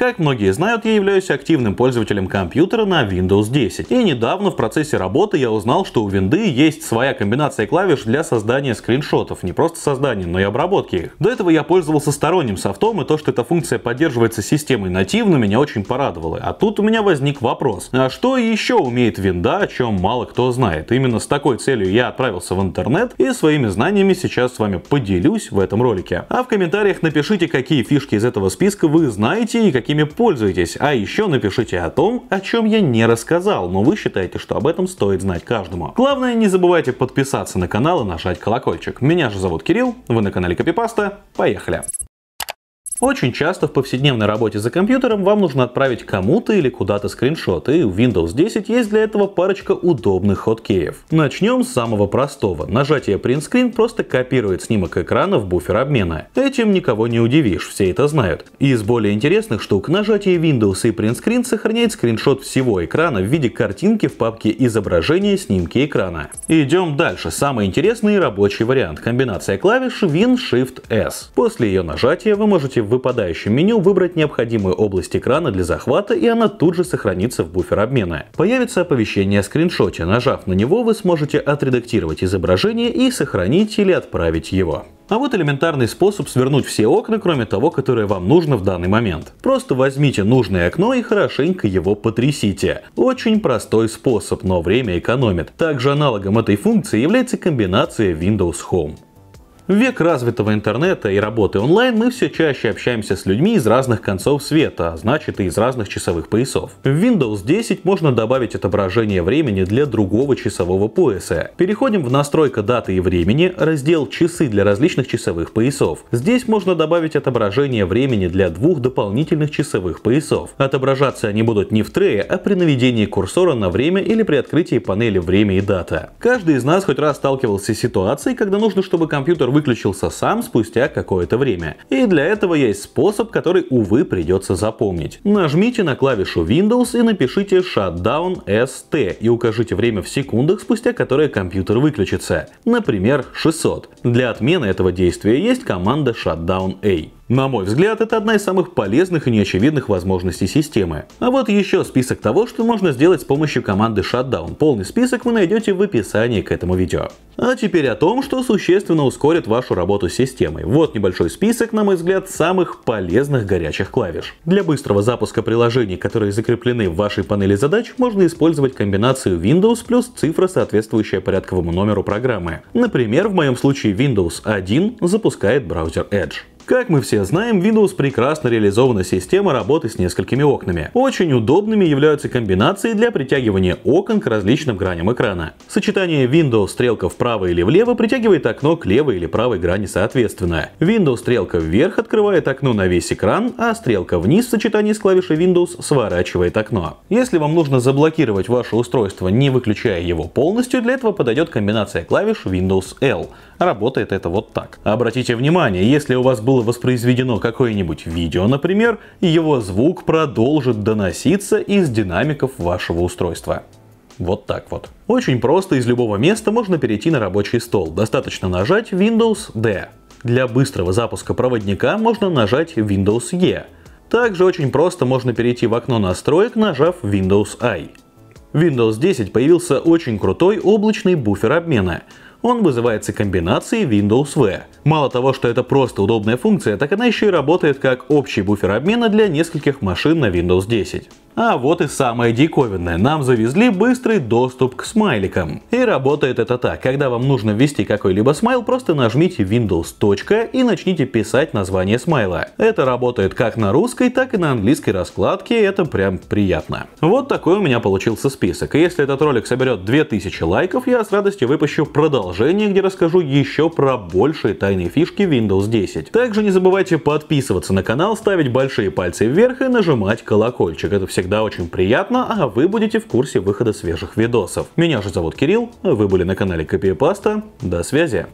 Как многие знают, я являюсь активным пользователем компьютера на Windows 10. И недавно в процессе работы я узнал, что у винды есть своя комбинация клавиш для создания скриншотов. Не просто создания, но и обработки их. До этого я пользовался сторонним софтом, и то, что эта функция поддерживается системой нативно, меня очень порадовало. А тут у меня возник вопрос. А что еще умеет винда, о чем мало кто знает? Именно с такой целью я отправился в интернет и своими знаниями сейчас с вами поделюсь в этом ролике. А в комментариях напишите, какие фишки из этого списка вы знаете и какие какими пользуетесь, а еще напишите о том, о чем я не рассказал, но вы считаете, что об этом стоит знать каждому. Главное, не забывайте подписаться на канал и нажать колокольчик. Меня же зовут Кирилл, вы на канале Копипаста, поехали! Очень часто в повседневной работе за компьютером вам нужно отправить кому-то или куда-то скриншот, и в Windows 10 есть для этого парочка удобных хоткеев. Начнем с самого простого. Нажатие Print Screen просто копирует снимок экрана в буфер обмена. Этим никого не удивишь, все это знают. Из более интересных штук нажатие Windows и Print Screen сохраняет скриншот всего экрана в виде картинки в папке «Изображение снимки экрана». Идем дальше. Самый интересный рабочий вариант – комбинация клавиш Win-Shift-S. После ее нажатия вы можете выпадающем меню выбрать необходимую область экрана для захвата и она тут же сохранится в буфер обмена. Появится оповещение о скриншоте, нажав на него вы сможете отредактировать изображение и сохранить или отправить его. А вот элементарный способ свернуть все окна, кроме того, которое вам нужно в данный момент. Просто возьмите нужное окно и хорошенько его потрясите. Очень простой способ, но время экономит. Также аналогом этой функции является комбинация Windows Home. В век развитого интернета и работы онлайн мы все чаще общаемся с людьми из разных концов света, а значит и из разных часовых поясов. В Windows 10 можно добавить отображение времени для другого часового пояса. Переходим в настройка даты и времени, раздел «Часы для различных часовых поясов». Здесь можно добавить отображение времени для двух дополнительных часовых поясов. Отображаться они будут не в трее, а при наведении курсора на время или при открытии панели «Время и дата». Каждый из нас хоть раз сталкивался с ситуацией, когда нужно, чтобы компьютер вы выключился сам спустя какое-то время. И для этого есть способ, который, увы, придется запомнить. Нажмите на клавишу Windows и напишите Shutdown ST и укажите время в секундах, спустя которое компьютер выключится. Например, 600. Для отмены этого действия есть команда Shutdown A. На мой взгляд, это одна из самых полезных и неочевидных возможностей системы. А вот еще список того, что можно сделать с помощью команды Shutdown. Полный список вы найдете в описании к этому видео. А теперь о том, что существенно ускорит вашу работу с системой. Вот небольшой список, на мой взгляд, самых полезных горячих клавиш. Для быстрого запуска приложений, которые закреплены в вашей панели задач, можно использовать комбинацию Windows плюс цифра, соответствующая порядковому номеру программы. Например, в моем случае Windows 1 запускает браузер Edge. Как мы все знаем, Windows прекрасно реализована система работы с несколькими окнами. Очень удобными являются комбинации для притягивания окон к различным граням экрана. Сочетание Windows стрелка вправо или влево притягивает окно к левой или правой грани соответственно. Windows стрелка вверх открывает окно на весь экран, а стрелка вниз в сочетании с клавишей Windows сворачивает окно. Если вам нужно заблокировать ваше устройство, не выключая его полностью, для этого подойдет комбинация клавиш Windows L. Работает это вот так. Обратите внимание, если у вас был было воспроизведено какое-нибудь видео, например, и его звук продолжит доноситься из динамиков вашего устройства. Вот так вот. Очень просто из любого места можно перейти на рабочий стол. Достаточно нажать Windows D. Для быстрого запуска проводника можно нажать Windows E. Также очень просто можно перейти в окно настроек, нажав Windows I. Windows 10 появился очень крутой облачный буфер обмена он вызывается комбинацией Windows V. Мало того, что это просто удобная функция, так она еще и работает как общий буфер обмена для нескольких машин на Windows 10. А вот и самое диковинное, нам завезли быстрый доступ к смайликам. И работает это так, когда вам нужно ввести какой-либо смайл, просто нажмите Windows. и начните писать название смайла. Это работает как на русской, так и на английской раскладке, и это прям приятно. Вот такой у меня получился список. И если этот ролик соберет 2000 лайков, я с радостью выпущу продолжение, где расскажу еще про большие тайные фишки Windows 10. Также не забывайте подписываться на канал, ставить большие пальцы вверх и нажимать колокольчик. Это все всегда очень приятно, а вы будете в курсе выхода свежих видосов. Меня же зовут Кирилл, вы были на канале Копия Паста, до связи!